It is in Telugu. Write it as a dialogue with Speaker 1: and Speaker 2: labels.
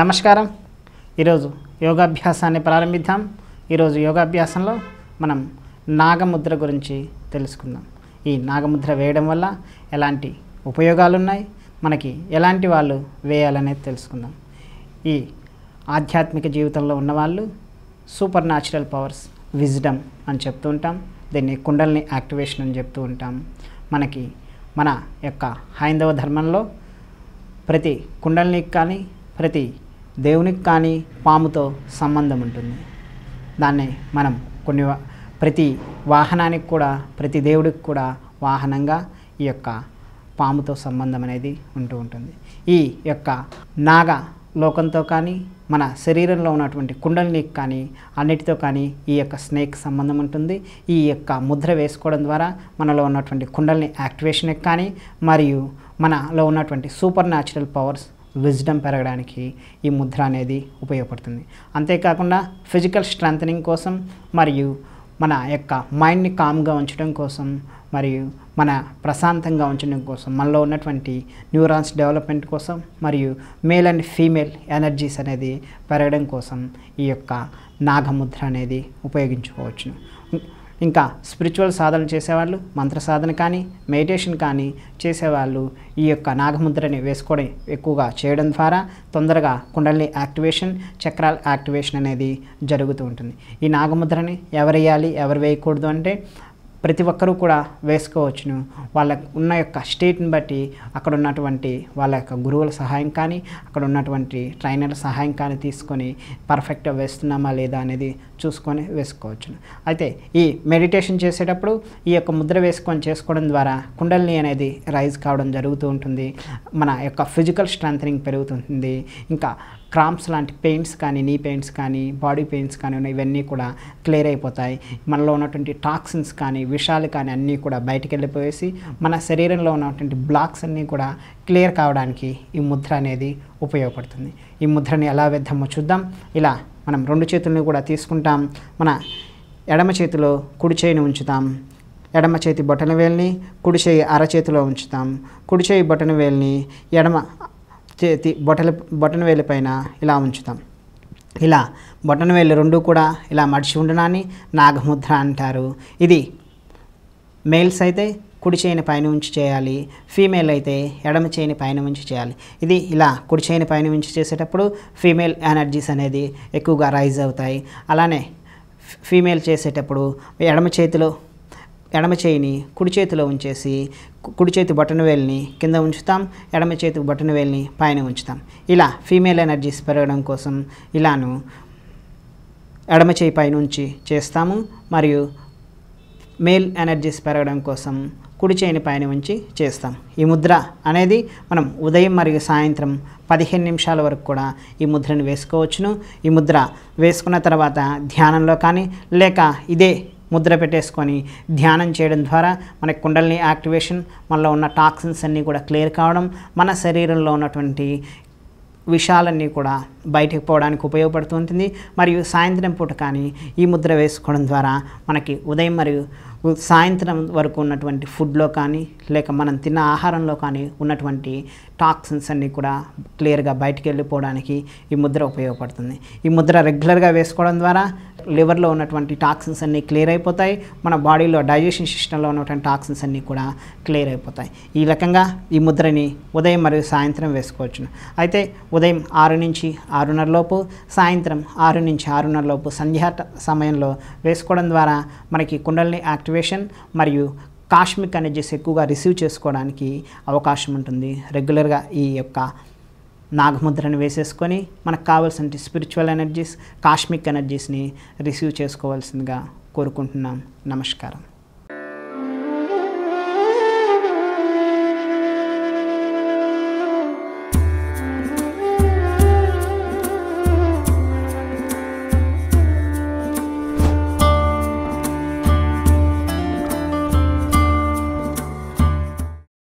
Speaker 1: నమస్కారం ఈరోజు యోగాభ్యాసాన్ని ప్రారంభిద్దాం ఈరోజు యోగాభ్యాసంలో మనం నాగముద్ర గురించి తెలుసుకుందాం ఈ నాగముద్ర వేయడం వల్ల ఎలాంటి ఉపయోగాలు ఉన్నాయి మనకి ఎలాంటి వాళ్ళు వేయాలనేది తెలుసుకుందాం ఈ ఆధ్యాత్మిక జీవితంలో ఉన్నవాళ్ళు సూపర్ న్యాచురల్ పవర్స్ విజ్డమ్ అని చెప్తూ ఉంటాం దీన్ని కుండల్ని యాక్టివేషన్ అని చెప్తూ ఉంటాం మనకి మన యొక్క హైందవ ధర్మంలో ప్రతి కుండల్ని కానీ ప్రతి దేవునికి కానీ పాముతో సంబంధం ఉంటుంది దాన్ని మనం కొన్ని ప్రతి వాహనానికి కూడా ప్రతి దేవుడికి కూడా వాహనంగా ఈ యొక్క పాముతో సంబంధం అనేది ఉంటూ ఉంటుంది ఈ యొక్క నాగ లోకంతో కానీ మన శరీరంలో ఉన్నటువంటి కుండలని కానీ అన్నిటితో కానీ ఈ యొక్క స్నేక్ సంబంధం ఉంటుంది ఈ యొక్క ముద్ర వేసుకోవడం ద్వారా మనలో ఉన్నటువంటి కుండలని యాక్టివేషన్కి కానీ మరియు మనలో ఉన్నటువంటి సూపర్ న్యాచురల్ పవర్స్ విజ్డమ్ పెరగడానికి ఈ ముద్ర అనేది ఉపయోగపడుతుంది అంతేకాకుండా ఫిజికల్ స్ట్రెంథనింగ్ కోసం మరియు మన యొక్క మైండ్ని కామ్గా ఉంచడం కోసం మరియు మన ప్రశాంతంగా ఉంచడం కోసం మనలో ఉన్నటువంటి న్యూరాన్స్ డెవలప్మెంట్ కోసం మరియు మేల్ అండ్ ఫీమేల్ ఎనర్జీస్ అనేది పెరగడం కోసం ఈ యొక్క నాగముద్ర అనేది ఉపయోగించుకోవచ్చు ఇంకా స్పిరిచువల్ సాధన చేసేవాళ్ళు మంత్ర సాధన కానీ మెడిటేషన్ కానీ చేసేవాళ్ళు ఈ యొక్క నాగముద్రని వేసుకోవడం ఎక్కువగా చేయడం ద్వారా తొందరగా కుండల్ని యాక్టివేషన్ చక్రాల యాక్టివేషన్ అనేది జరుగుతూ ఉంటుంది ఈ నాగముద్రని ఎవరు వేయాలి ఎవరు వేయకూడదు అంటే ప్రతి ఒక్కరూ కూడా వేసుకోవచ్చును వాళ్ళ ఉన్న యొక్క స్టేట్ని బట్టి అక్కడ ఉన్నటువంటి వాళ్ళ యొక్క గురువుల సహాయం కానీ అక్కడ ఉన్నటువంటి ట్రైనర్ల సహాయం కానీ తీసుకొని పర్ఫెక్ట్గా వేస్తున్నామా లేదా అనేది చూసుకొని వేసుకోవచ్చును అయితే ఈ మెడిటేషన్ చేసేటప్పుడు ఈ యొక్క ముద్ర వేసుకొని చేసుకోవడం ద్వారా కుండల్ని అనేది రైజ్ కావడం జరుగుతూ ఉంటుంది మన యొక్క ఫిజికల్ స్ట్రెంగ్ పెరుగుతుంది ఇంకా క్రాంప్స్ లాంటి పెయిన్స్ కానీ నీ పెయిన్స్ కానీ బాడీ పెయిన్స్ కానీ ఉన్నాయి ఇవన్నీ కూడా క్లియర్ అయిపోతాయి మనలో ఉన్నటువంటి టాక్సిన్స్ కానీ విషాలు కానీ అన్నీ కూడా బయటికి వెళ్ళిపోయేసి మన శరీరంలో ఉన్నటువంటి బ్లాక్స్ అన్నీ కూడా క్లియర్ కావడానికి ఈ ముద్ర అనేది ఉపయోగపడుతుంది ఈ ముద్రని ఎలా వేద్దామో చూద్దాం ఇలా మనం రెండు చేతులను కూడా తీసుకుంటాం మన ఎడమ చేతిలో కుడి చేయిని ఉంచుతాం ఎడమ చేతి బొటన వేలిని కుడి చేయి అరచేతిలో ఉంచుతాం కుడి చేయి బొటన వేలిని ఎడమ చేతి బొటల బొటన వేలు పైన ఇలా ఉంచుతాం ఇలా బొటన వేలు రెండు కూడా ఇలా మడిచి ఉండడాన్ని నాగముద్ర అంటారు ఇది మేల్స్ అయితే కుడి చేయిని పైన ఉంచి చేయాలి ఫీమేల్ అయితే ఎడమ చేయిని పైన ఉంచి చేయాలి ఇది ఇలా కుడి చేయిని పైన ఉంచి చేసేటప్పుడు ఫీమేల్ ఎనర్జీస్ అనేది ఎక్కువగా రైజ్ అవుతాయి అలానే ఫీమేల్ చేసేటప్పుడు ఎడమ చేతిలో ఎడమ చేయిని కుడి చేతిలో ఉంచేసి కుడి చేతి బటన్ వేల్ని కింద ఉంచుతాం ఎడమ చేతి బటన్ వేల్ని పైన ఉంచుతాం ఇలా ఫీమేల్ ఎనర్జీస్ పెరగడం కోసం ఇలాను ఎడమ చేయి పైనుంచి చేస్తాము మరియు మేల్ ఎనర్జీస్ పెరగడం కోసం కుడి చేయిని పైన ఉంచి చేస్తాం ఈ ముద్ర అనేది మనం ఉదయం మరియు సాయంత్రం పదిహేను నిమిషాల వరకు కూడా ఈ ముద్రను వేసుకోవచ్చును ఈ ముద్ర వేసుకున్న తర్వాత ధ్యానంలో కానీ లేక ఇదే ముద్ర పెట్టేసుకొని ధ్యానం చేయడం ద్వారా మనకి కుండల్ని యాక్టివేషన్ మనలో ఉన్న టాక్సిన్స్ అన్నీ కూడా క్లియర్ కావడం మన శరీరంలో ఉన్నటువంటి విషయాలన్నీ కూడా బయటకు పోవడానికి ఉపయోగపడుతూ ఉంటుంది మరియు సాయంత్రం పూట కానీ ఈ ముద్ర వేసుకోవడం ద్వారా మనకి ఉదయం మరియు సాయంత్రం వరకు ఉన్నటువంటి ఫుడ్లో కానీ లేక మనం తిన్న ఆహారంలో కానీ ఉన్నటువంటి టాక్సిన్స్ అన్నీ కూడా క్లియర్గా బయటికి వెళ్ళిపోవడానికి ఈ ముద్ర ఉపయోగపడుతుంది ఈ ముద్ర రెగ్యులర్గా వేసుకోవడం ద్వారా లివర్లో ఉన్నటువంటి టాక్సిన్స్ అన్నీ క్లియర్ అయిపోతాయి మన బాడీలో డైజెషన్ సిస్టంలో ఉన్నటువంటి టాక్సిన్స్ అన్నీ కూడా క్లియర్ అయిపోతాయి ఈ రకంగా ఈ ముద్రని ఉదయం మరియు సాయంత్రం వేసుకోవచ్చు అయితే ఉదయం ఆరు నుంచి ఆరున్నర లోపు సాయంత్రం ఆరు నుంచి ఆరున్నర లోపు సంధ్యా సమయంలో వేసుకోవడం ద్వారా మనకి కుండల్ని యాక్టివేషన్ మరియు కాస్మిక్ అనేజెస్ ఎక్కువగా రిసీవ్ చేసుకోవడానికి అవకాశం ఉంటుంది రెగ్యులర్గా ఈ యొక్క నాగముద్రను వేసేసుకొని మనకు కావాల్సిన స్పిరిచువల్ ఎనర్జీస్ కాస్మిక్ ఎనర్జీస్ని రిసీవ్ చేసుకోవాల్సిందిగా కోరుకుంటున్నాం నమస్కారం